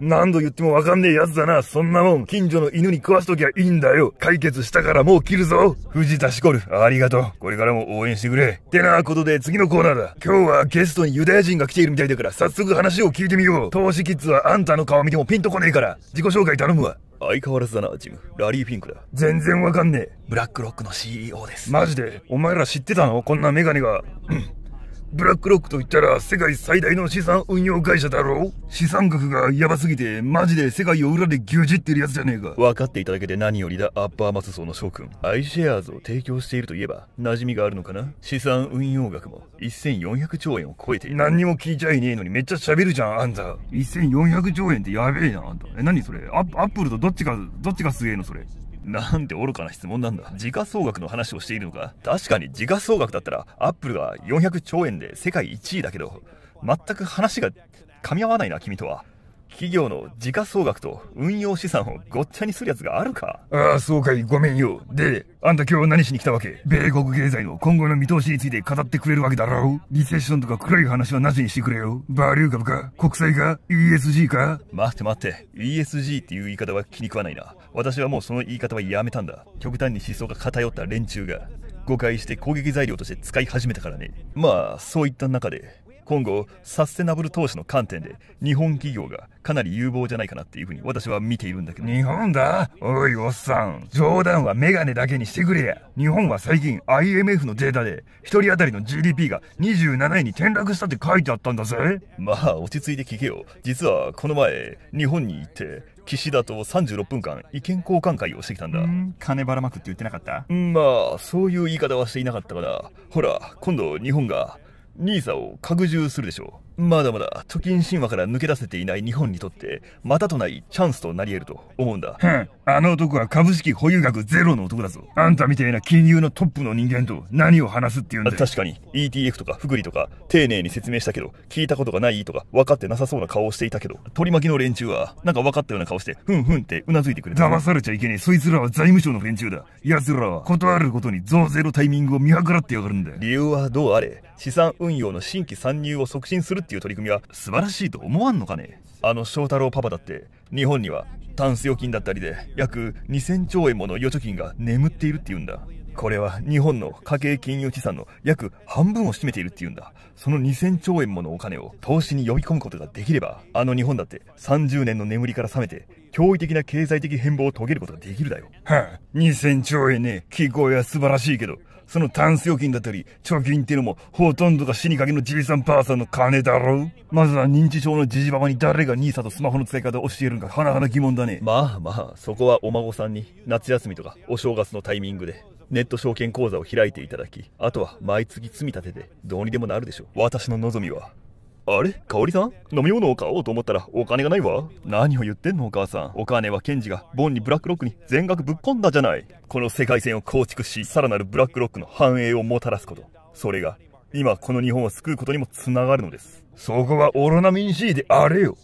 何度言ってもわかんねえやつだな。そんなもん、近所の犬に食わすときゃいいんだよ。解決したからもう切るぞ。藤田しこる、ありがとう。これからも応援してくれ。ってなことで次のコーナーだ。今日はゲストにユダヤ人が来ているみたいだから、早速話を聞いてみよう。投資キッズはあんたの顔見てもピンとこねえから、自己紹介頼むわ。相変わらずだな、ジム。ラリー・フィンクだ。全然わかんねえ。ブラックロックの CEO です。マジでお前ら知ってたのこんなメガネが。うんブラックロックといったら世界最大の資産運用会社だろ資産額がやばすぎてマジで世界を裏で牛耳ってるやつじゃねえか分かっていただけて何よりだアッパーマス層の諸君アイシェアーズを提供しているといえば馴染みがあるのかな資産運用額も1400兆円を超えている何にも聞いちゃいねえのにめっちゃ喋るじゃんあんた1400兆円ってやべえなあんたえ何それアップルとどっちがどっちがすげえのそれなんで愚かな質問なんだ時価総額の話をしているのか確かに時価総額だったらアップルが400兆円で世界1位だけど全く話が噛み合わないな君とは企業の時価総額と運用資産をごっちゃにするやつがあるかああ、そうかい、ごめんよ。で、あんた今日何しに来たわけ米国経済の今後の見通しについて語ってくれるわけだろうリセッションとか暗い話はなしにしてくれよ。バリュー株か国債か ?ESG か待って待って、ESG っていう言い方は気に食わないな。私はもうその言い方はやめたんだ。極端に思想が偏った連中が。誤解して攻撃材料として使い始めたからね。まあ、そういった中で、今後、サステナブル投資の観点で、日本企業がかなり有望じゃないかなっていうふうに私は見ているんだけど。日本だおい、おっさん。冗談はメガネだけにしてくれや。日本は最近 IMF のデータで、一人当たりの GDP が27位に転落したって書いてあったんだぜ。まあ、落ち着いて聞けよ。実は、この前、日本に行って、岸田と36分間意見交換会をしてきたんだ。ん金ばらまくって言ってなかったまあ、そういう言い方はしていなかったから、ほら、今度日本が NISA を拡充するでしょう。まだまだ貯金神話から抜け出せていない日本にとってまたとないチャンスとなり得ると思うんだふんあの男は株式保有額ゼロの男だぞあんたみたいな金融のトップの人間と何を話すっていうんだ確かに ETF とか福利とか丁寧に説明したけど聞いたことがないとか分かってなさそうな顔をしていたけど取り巻きの連中はなんか分かったような顔してふんふんってうなずいてくれた騙されちゃいけねえそいつらは財務省の連中だ奴らは断ることに増税のタイミングを見計らってやがるんだ理由はどうあれ資産運用の新規参入を促進するっていう取り組みは素晴らしいと思わんのかねあの翔太郎パパだって日本にはタンス預金だったりで約2000兆円もの預貯金が眠っているっていうんだこれは日本の家計金融資産の約半分を占めているっていうんだ。その2000兆円ものお金を投資に呼び込むことができれば、あの日本だって30年の眠りから覚めて、驚異的な経済的変貌を遂げることができるだよ。はあ、2000兆円ね、聞こえは素晴らしいけど、そのタンス預金だったり、貯金っていうのも、ほとんどが死にかけのじびさんばあさんの金だろうまずは認知症のじじばばに誰が nisa とスマホの使い方を教えるのか、はなはな疑問だね。まあまあ、そこはお孫さんに、夏休みとか、お正月のタイミングで、ネット証券口座を開いていただき、あとは毎月積み立てで、どうにでもなるでしょう。私の望みは、あれ香織さん飲み物を買おうと思ったらお金がないわ。何を言ってんのお母さん。お金はケンジがボンにブラックロックに全額ぶっ込んだじゃない。この世界線を構築し、さらなるブラックロックの繁栄をもたらすこと。それが、今この日本を救うことにもつながるのです。そこがオロナミン C であれよ。